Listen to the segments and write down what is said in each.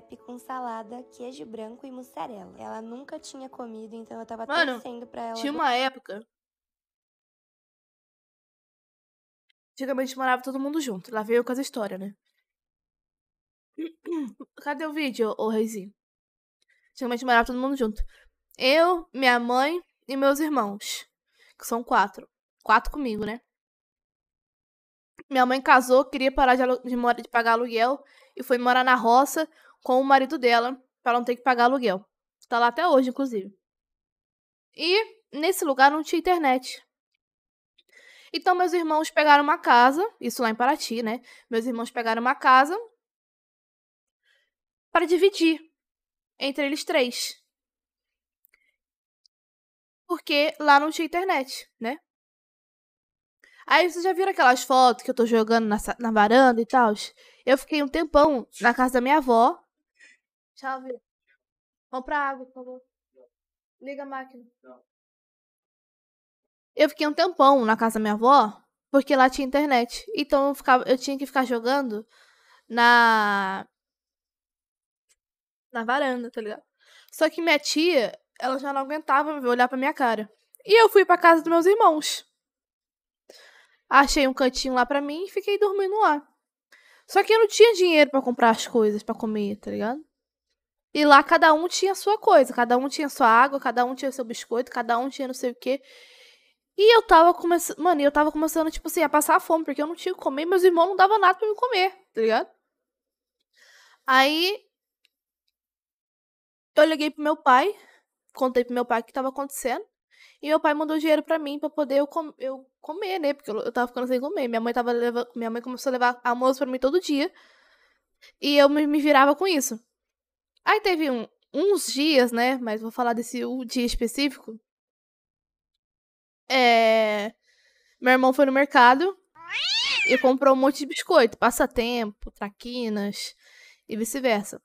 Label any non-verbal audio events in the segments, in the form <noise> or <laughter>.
crepe com salada, queijo branco e mussarela. Ela nunca tinha comido, então eu tava Mano, torcendo pra ela. Tinha uma época. Antigamente morava todo mundo junto. Lá veio com essa história, né? <clears throat> Cadê o vídeo, ô Reizinho? Antigamente morava todo mundo junto. Eu, minha mãe e meus irmãos. Que são quatro. Quatro comigo, né? Minha mãe casou, queria parar de, de, de pagar aluguel e foi morar na roça com o marido dela para não ter que pagar aluguel. Está lá até hoje, inclusive. E nesse lugar não tinha internet. Então meus irmãos pegaram uma casa, isso lá em Paraty, né? Meus irmãos pegaram uma casa para dividir entre eles três. Porque lá não tinha internet, né? Aí vocês já viram aquelas fotos que eu tô jogando na, na varanda e tal? Eu fiquei um tempão na casa da minha avó, Tchau, Vitor. Compra água, por favor. Liga a máquina. Eu fiquei um tempão na casa da minha avó, porque lá tinha internet. Então eu, ficava, eu tinha que ficar jogando na. na varanda, tá ligado? Só que minha tia, ela já não aguentava olhar pra minha cara. E eu fui pra casa dos meus irmãos. Achei um cantinho lá pra mim e fiquei dormindo lá. Só que eu não tinha dinheiro para comprar as coisas para comer, tá ligado? E lá cada um tinha sua coisa, cada um tinha sua água, cada um tinha seu biscoito, cada um tinha não sei o quê. E eu tava começando. Mano, eu tava começando, tipo assim, a passar fome, porque eu não tinha o que comer, meus irmãos não davam nada pra me comer, tá ligado? Aí. Eu liguei pro meu pai, contei pro meu pai o que tava acontecendo. E meu pai mandou dinheiro para mim para poder eu, com, eu, comer, né? Porque eu, tava ficando sem comer. Minha mãe tava minha mãe começou a levar almoço para mim todo dia. E eu me, me virava com isso. Aí teve um, uns dias, né? Mas vou falar desse um dia específico. É... Meu irmão foi no mercado e comprou um monte de biscoito, passatempo, traquinas e vice-versa.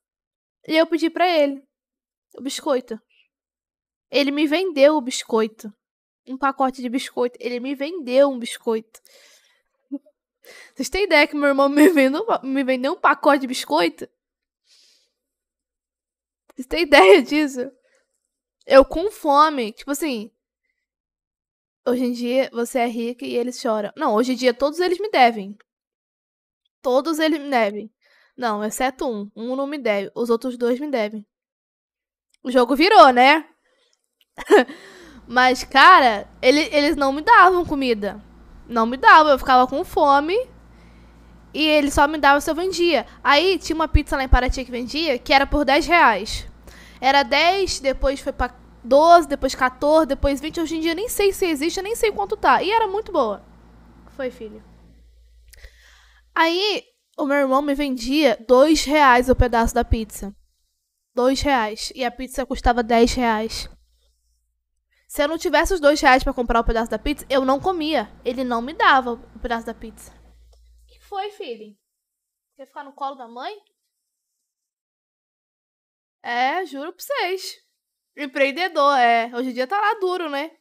E eu pedi para ele o biscoito. Ele me vendeu o biscoito. Um pacote de biscoito. Ele me vendeu um biscoito. <laughs> Vocês têm ideia que meu irmão me <laughs> vendeu, me vendeu um pacote de biscoito? Você tem ideia <laughs> disso? Eu com fome. Tipo assim. Hoje em dia você é rica e eles choram. Não, hoje em dia todos eles me devem. Todos eles me devem. Não, exceto um. Um não me deve. Os outros dois me devem. O jogo virou, né? <laughs> Mas, cara, ele, eles não me davam comida. Não me davam. Eu ficava com fome. E eles só me davam se eu vendia. Aí tinha uma pizza lá em Paraty que vendia, que era por 10 reais era 10, depois foi para 12, depois 14, depois 20. Hoje em dia nem sei se existe, nem sei quanto tá. E era muito boa. Foi, filho. Aí, o meu irmão me vendia dois reais o pedaço da pizza. Dois reais. E a pizza custava 10 reais. Se eu não tivesse os dois reais para comprar o pedaço da pizza, eu não comia. Ele não me dava o pedaço da pizza. O que foi, filho? Quer ficar no colo da mãe? É, juro pra vocês. Empreendedor, é. Hoje em dia tá lá duro, né?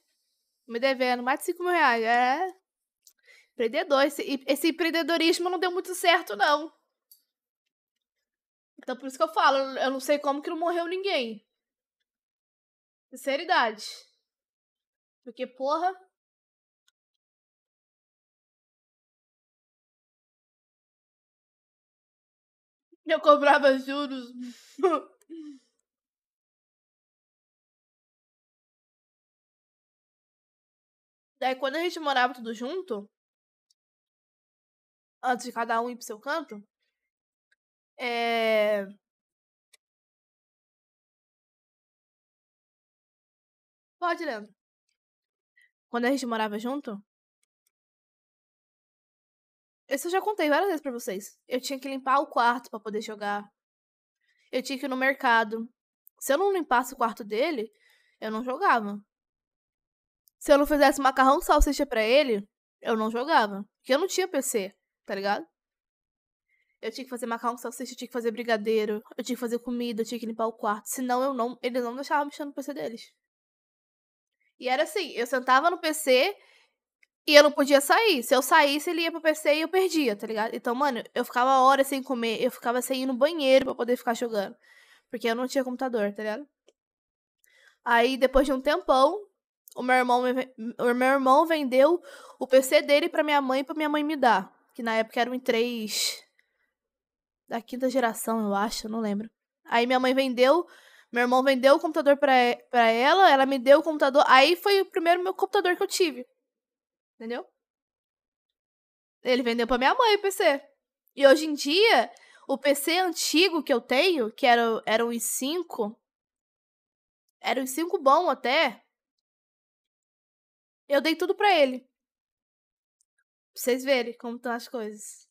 Me devendo mais de 5 mil reais. É. Empreendedor. Esse, esse empreendedorismo não deu muito certo, não. Então por isso que eu falo, eu não sei como que não morreu ninguém. Sinceridade. Porque, porra. Eu cobrava juros. <laughs> Daí, é, quando a gente morava tudo junto, antes de cada um ir pro seu canto, é... Pode, Leandro. Quando a gente morava junto, isso eu já contei várias vezes para vocês. Eu tinha que limpar o quarto para poder jogar. Eu tinha que ir no mercado. Se eu não limpasse o quarto dele, eu não jogava. Se eu não fizesse macarrão salsicha para ele, eu não jogava. Porque eu não tinha PC, tá ligado? Eu tinha que fazer macarrão com salsicha, eu tinha que fazer brigadeiro, eu tinha que fazer comida, eu tinha que limpar o quarto. Senão eu não, eles não deixavam mexer no PC deles. E era assim, eu sentava no PC e eu não podia sair. Se eu saísse, ele ia pro PC e eu perdia, tá ligado? Então, mano, eu ficava horas sem comer, eu ficava sem ir no banheiro pra poder ficar jogando. Porque eu não tinha computador, tá ligado? Aí, depois de um tempão, o meu irmão, o meu irmão vendeu o PC dele pra minha mãe, pra minha mãe me dar. Que na época era um 3 da quinta geração, eu acho, não lembro. Aí minha mãe vendeu, meu irmão vendeu o computador pra, pra ela, ela me deu o computador. Aí foi o primeiro meu computador que eu tive. Entendeu? Ele vendeu pra minha mãe o PC. E hoje em dia, o PC antigo que eu tenho, que era, era um i5, era um i5 bom até. Eu dei tudo pra ele. Pra vocês verem como estão as coisas.